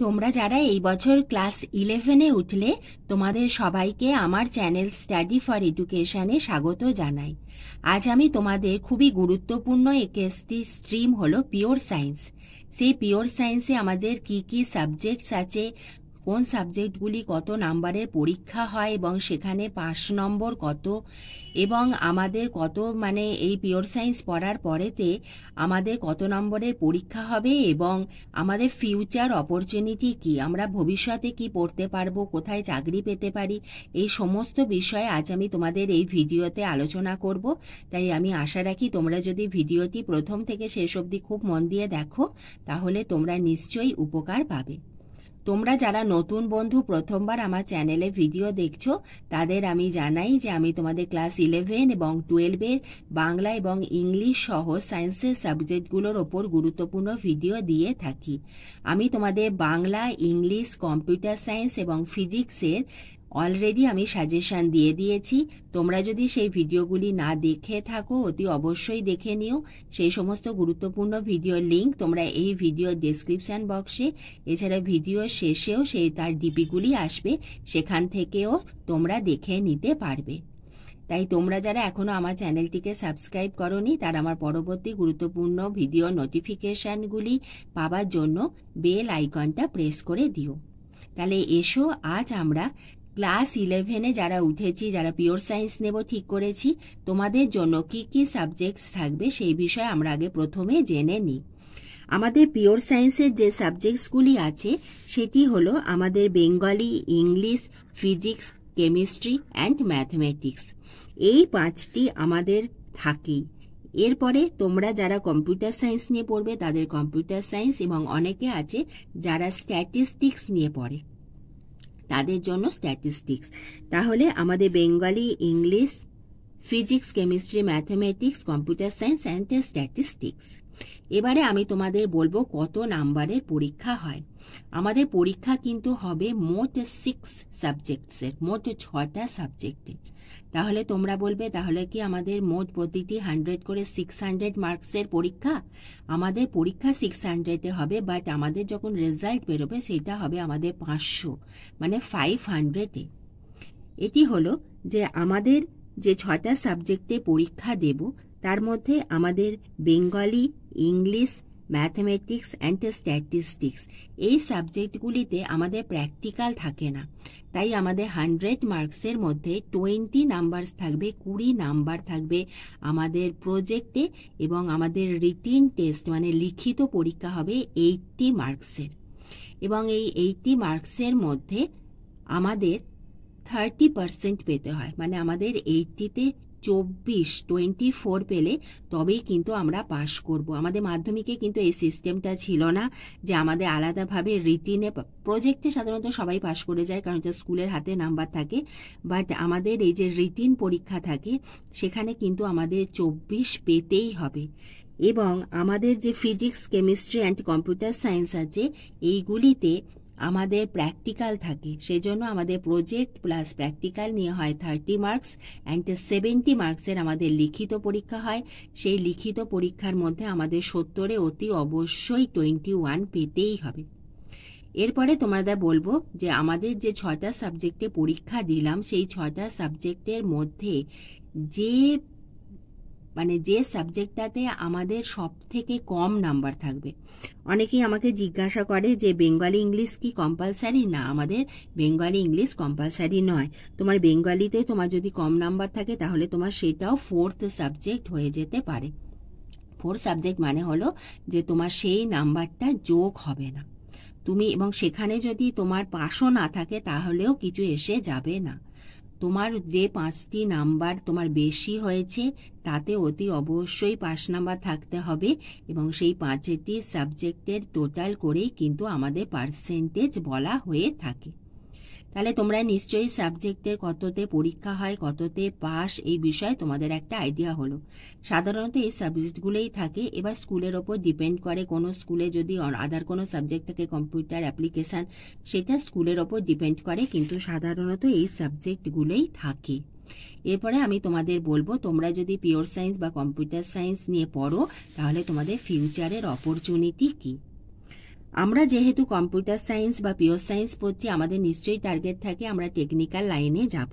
তোমরা যারা এই বছর ক্লাস ইলেভেনে উঠলে তোমাদের সবাইকে আমার চ্যানেল স্টাডি ফর এডুকেশনে স্বাগত জানাই আজ আমি তোমাদের খুবই গুরুত্বপূর্ণ একটি স্ট্রিম হলো পিওর সায়েন্স সেই পিওর সায়েন্সে আমাদের কি কি সাবজেক্টস আছে কোন সাবজেক্টগুলি কত নাম্বারের পরীক্ষা হয় এবং সেখানে পাঁচ নম্বর কত এবং আমাদের কত মানে এই পিওর সায়েন্স পড়ার পরেতে আমাদের কত নম্বরের পরীক্ষা হবে এবং আমাদের ফিউচার অপরচুনিটি কি আমরা ভবিষ্যতে কি পড়তে পারবো কোথায় চাকরি পেতে পারি এই সমস্ত বিষয়ে আজ আমি তোমাদের এই ভিডিওতে আলোচনা করব তাই আমি আশা রাখি তোমরা যদি ভিডিওটি প্রথম থেকে শেষ অবধি খুব মন দিয়ে দেখো তাহলে তোমরা নিশ্চয়ই উপকার পাবে তোমরা যারা নতুন বন্ধু প্রথমবার আমার চ্যানেলে ভিডিও দেখছো তাদের আমি জানাই যে আমি তোমাদের ক্লাস ইলেভেন এবং টুয়েলভের বাংলা এবং ইংলিশ সহ সায়েন্সের সাবজেক্টগুলোর ওপর গুরুত্বপূর্ণ ভিডিও দিয়ে থাকি আমি তোমাদের বাংলা ইংলিশ কম্পিউটার সায়েন্স এবং ফিজিক্সের অলরেডি আমি সাজেশান দিয়ে দিয়েছি তোমরা যদি সেই ভিডিওগুলি না দেখে থাকো অতি অবশ্যই দেখে নিও সেই সমস্ত গুরুত্বপূর্ণ ভিডিওর লিঙ্ক তোমরা এই ভিডিও ডিসক্রিপশান বক্সে এছাড়া ভিডিও শেষেও সেই তার ডিপিগুলি আসবে সেখান থেকেও তোমরা দেখে নিতে পারবে তাই তোমরা যারা এখনও আমার চ্যানেলটিকে সাবস্ক্রাইব করনি তারা আমার পরবর্তী গুরুত্বপূর্ণ ভিডিও নোটিফিকেশানগুলি পাবার জন্য বেল আইকনটা প্রেস করে দিও তাহলে এসো আজ আমরা ক্লাস ইলেভেনে যারা উঠেছি যারা পিওর সায়েন্স নেব ঠিক করেছি তোমাদের জন্য কি কি সাবজেক্টস থাকবে সেই বিষয়ে আমরা আগে প্রথমে জেনে নিই আমাদের পিওর সায়েন্সের যে সাবজেক্টসগুলি আছে সেটি হলো আমাদের Bengali English physics chemistry and mathematics এই পাঁচটি আমাদের থাকেই এরপরে তোমরা যারা কম্পিউটার সায়েন্স নিয়ে পড়বে তাদের কম্পিউটার সায়েন্স এবং অনেকে আছে যারা স্ট্যাটিস্টিক্স নিয়ে পড়ে তাদের জন্য স্ট্যাটিস্টিক্স তাহলে আমাদের Bengali English physics chemistry mathematics computer science and statistics এবারে আমি তোমাদের বলবো কত নাম্বারের পরীক্ষা হয় আমাদের পরীক্ষা কিন্তু হবে মোট সিক্স সাবজেক্টসের মোট ছটা সাবজেক্টে তাহলে তোমরা বলবে তাহলে কি আমাদের মোট প্রতিটি হান্ড্রেড করে সিক্স হান্ড্রেড মার্কসের পরীক্ষা আমাদের পরীক্ষা সিক্স হান্ড্রেডে হবে বাট আমাদের যখন রেজাল্ট বেরোবে সেটা হবে আমাদের পাঁচশো মানে ফাইভ হান্ড্রেডে এটি হলো যে আমাদের যে ছটা সাবজেক্টে পরীক্ষা দেব তার মধ্যে আমাদের Bengali English mathematics and statistics এই সাবজেক্টগুলিতে আমাদের প্র্যাকটিক্যাল থাকে না তাই আমাদের হান্ড্রেড মার্কসের মধ্যে টোয়েন্টি নাম্বারস থাকবে কুড়ি নাম্বার থাকবে আমাদের প্রজেক্টে এবং আমাদের রিটিন টেস্ট মানে লিখিত পরীক্ষা হবে এইটটি মার্কসের এবং এই এইটটি মার্কসের মধ্যে আমাদের থার্টি পার্সেন্ট পেতে হয় মানে আমাদের এইটটিতে চব্বিশ টোয়েন্টি ফোর পেলে তবেই কিন্তু আমরা পাশ করব আমাদের মাধ্যমিকে কিন্তু এই সিস্টেমটা ছিল না যে আমাদের আলাদাভাবে রিটিনে প্রজেক্টে সাধারণত সবাই পাশ করে যায় কারণ এটা স্কুলের হাতে নাম্বার থাকে বাট আমাদের এই যে রিটিন পরীক্ষা থাকে সেখানে কিন্তু আমাদের চব্বিশ পেতেই হবে এবং আমাদের যে physics chemistry and computer science আছে এইগুলিতে আমাদের প্র্যাকটিক্যাল থাকে সেজন্য আমাদের প্রজেক্ট প্লাস প্র্যাকটিক্যাল নিয়ে হয় থার্টি মার্কস অ্যান্ড সেভেন্টি মার্কসের আমাদের লিখিত পরীক্ষা হয় সেই লিখিত পরীক্ষার মধ্যে আমাদের সত্তরে অতি অবশ্যই টোয়েন্টি ওয়ান পেতেই হবে এরপরে তোমাদের বলবো যে আমাদের যে ছটা সাবজেক্টে পরীক্ষা দিলাম সেই ছটা সাবজেক্টের মধ্যে যে মানে যে সাবজেক্টটাতে আমাদের সব থেকে কম নাম্বার থাকবে অনেকেই আমাকে জিজ্ঞাসা করে যে বেঙ্গলি ইংলিশ কি কম্পালসারি না আমাদের বেঙ্গলি ইংলিশ কম্পালসারি নয় তোমার বেঙ্গলিতে তোমার যদি কম নাম্বার থাকে তাহলে তোমার সেটাও ফোর্থ সাবজেক্ট হয়ে যেতে পারে ফোর্থ সাবজেক্ট মানে হলো যে তোমার সেই নাম্বারটা যোগ হবে না তুমি এবং সেখানে যদি তোমার পাশও না থাকে তাহলেও কিছু এসে যাবে না তোমার যে পাঁচটি নাম্বার তোমার বেশি হয়েছে তাতে অতি অবশ্যই পাঁচ নাম্বার থাকতে হবে এবং সেই পাঁচটি সাবজেক্টের টোটাল করেই কিন্তু আমাদের পার্সেন্টেজ বলা হয়ে থাকে তাহলে তোমরা নিশ্চয়ই সাবজেক্টের কততে পরীক্ষা হয় কততে পাস এই বিষয়ে তোমাদের একটা আইডিয়া হলো সাধারণত এই সাবজেক্টগুলোই থাকে এবার স্কুলের ওপর ডিপেন্ড করে কোনো স্কুলে যদি আদার কোনো সাবজেক্ট থাকে কম্পিউটার অ্যাপ্লিকেশান সেটা স্কুলের ওপর ডিপেন্ড করে কিন্তু সাধারণত এই সাবজেক্টগুলোই থাকে এরপরে আমি তোমাদের বলবো তোমরা যদি পিওর সায়েন্স বা কম্পিউটার সায়েন্স নিয়ে পড়ো তাহলে তোমাদের ফিউচারের অপরচুনিটি কী আমরা যেহেতু কম্পিউটার সায়েন্স বা পিওর সায়েন্স পড়ছি আমাদের নিশ্চয়ই টার্গেট থাকে আমরা টেকনিক্যাল লাইনে যাব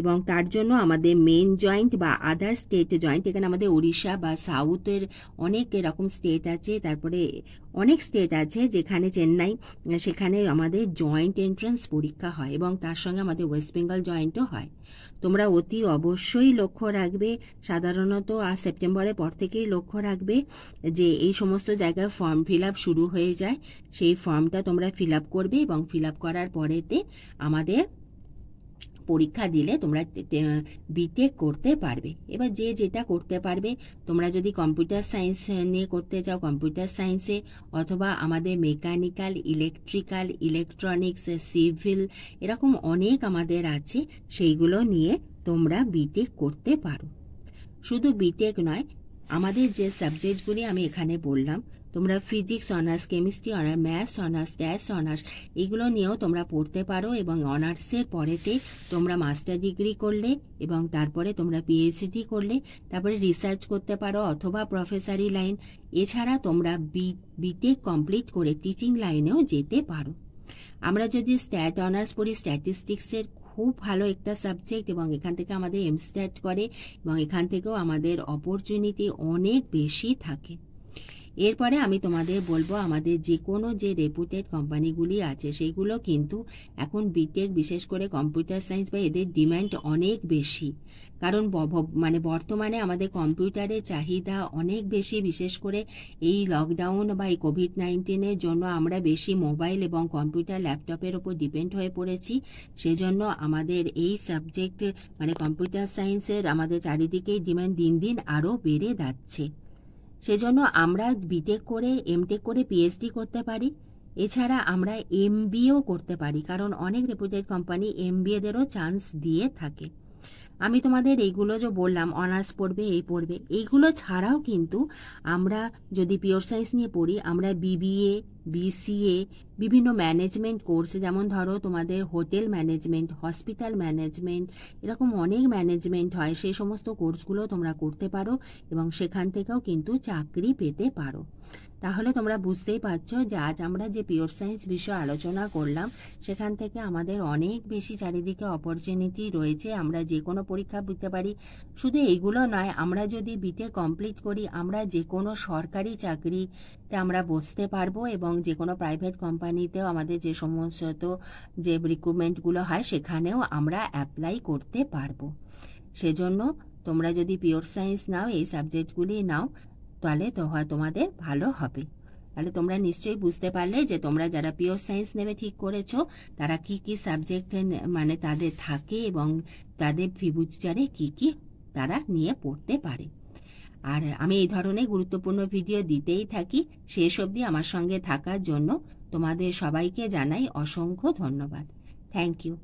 এবং তার জন্য আমাদের মেন জয়েন্ট বা আদার স্টেট জয়েন্ট এখানে আমাদের উড়িষ্যা বা সাউথের অনেক এরকম স্টেট আছে তারপরে অনেক স্টেট আছে যেখানে চেন্নাই সেখানে আমাদের জয়েন্ট এন্ট্রান্স পরীক্ষা হয় এবং তার সঙ্গে আমাদের ওয়েস্ট বেঙ্গল জয়েন্টও হয় তোমরা অতি অবশ্যই লক্ষ্য রাখবে সাধারণত আর সেপ্টেম্বরের পর থেকেই লক্ষ্য রাখবে যে এই সমস্ত জায়গায় ফর্ম ফিল আপ শুরু হয়ে যায় সেই ফর্মটা তোমরা ফিল আপ করবে এবং ফিল আপ করার পরেতে আমাদের পরীক্ষা দিলে তোমরা বিটেক করতে পারবে এবার যে যেটা করতে পারবে তোমরা যদি কম্পিউটার সায়েন্স নিয়ে করতে চাও কম্পিউটার সায়েন্সে অথবা আমাদের মেকানিক্যাল ইলেকট্রিক্যাল ইলেকট্রনিক্স সিভিল এরকম অনেক আমাদের আছে সেইগুলো নিয়ে তোমরা বিটেক করতে পারো শুধু বিটেক নয় আমাদের যে সাবজেক্টগুলি আমি এখানে বললাম তোমরা physics honours chemistry honours maths honours ট্যাথস অনার্স এগুলো নিয়েও তোমরা পড়তে পারো এবং অনার্সের পরেতে তোমরা মাস্টার ডিগ্রি করলে এবং তারপরে তোমরা পিএইচডি করলে তারপরে রিসার্চ করতে পারো অথবা প্রফেসারি লাইন এছাড়া তোমরা বি বিটেক কমপ্লিট করে টিচিং লাইনেও যেতে পারো আমরা যদি স্ট্যাট অনার্স পড়ি স্ট্যাটিস্টিক্সের খুব ভালো একটা সাবজেক্ট এবং এখান থেকে আমাদের এমস্ট্যাট করে এবং এখান থেকেও আমাদের অপরচুনিটি অনেক বেশি থাকে এরপরে আমি তোমাদের বলবো আমাদের যে কোনো যে রেপুটেড কোম্পানিগুলি আছে সেইগুলো কিন্তু এখন বিটেক বিশেষ করে কম্পিউটার সায়েন্স বা এদের ডিম্যান্ড অনেক বেশি কারণ মানে বর্তমানে আমাদের কম্পিউটারের চাহিদা অনেক বেশি বিশেষ করে এই লকডাউন বা এই কোভিড নাইন্টিনের জন্য আমরা বেশি মোবাইল এবং কম্পিউটার ল্যাপটপের ওপর ডিপেন্ড হয়ে পড়েছি সেজন্য আমাদের এই সাবজেক্ট মানে কম্পিউটার সায়েন্সের আমাদের চারিদিকেই ডিম্যান্ড দিন দিন আরও বেড়ে যাচ্ছে সেজন্য আমরা বিটেক করে এমটেক করে পিএইচডি করতে পারি এছাড়া আমরা এমবিএও করতে পারি কারণ অনেক রেপুটেড কোম্পানি এমবিএদেরও চান্স দিয়ে থাকে আমি তোমাদের এইগুলো যে বললাম অনার্স পড়বে এই পড়বে এইগুলো ছাড়াও কিন্তু আমরা যদি পিওর সায়েন্স নিয়ে পড়ি আমরা বিবিএ বিসিএ বিভিন্ন ম্যানেজমেন্ট কোর্স যেমন ধরো তোমাদের হোটেল ম্যানেজমেন্ট হসপিটাল ম্যানেজমেন্ট এরকম অনেক ম্যানেজমেন্ট হয় সেই সমস্ত কোর্সগুলো তোমরা করতে পারো এবং সেখান থেকেও কিন্তু চাকরি পেতে পারো তাহলে তোমরা বুঝতেই পারছো যে আজ আমরা যে পিওর সায়েন্স বিষয়ে আলোচনা করলাম সেখান থেকে আমাদের অনেক বেশি চারিদিকে অপরচুনিটি রয়েছে আমরা যে কোনো পরীক্ষা দিতে পারি শুধু এইগুলো নয় আমরা যদি বিতে কমপ্লিট করি আমরা যে কোনো সরকারি চাকরিতে আমরা বসতে পারবো এবং যে কোনো প্রাইভেট কোম্পানিতেও আমাদের যে সমস্ত যে রিক্রুটমেন্টগুলো হয় সেখানেও আমরা অ্যাপ্লাই করতে পারবো সেজন্য তোমরা যদি পিওর সায়েন্স নাও এই সাবজেক্টগুলি নাও তাহলে তো হয় তোমাদের ভালো হবে তাহলে তোমরা নিশ্চয়ই বুঝতে পারলে যে তোমরা যারা পিওর সায়েন্স নেমে ঠিক করেছো তারা কি কি সাবজেক্টে মানে তাদের থাকে এবং তাদের ফিবুচারে কি কি তারা নিয়ে পড়তে পারে আর আমি এই ধরনের গুরুত্বপূর্ণ ভিডিও দিতেই থাকি শেষ অবধি আমার সঙ্গে থাকার জন্য তোমাদের সবাইকে জানাই অসংখ্য ধন্যবাদ থ্যাংক ইউ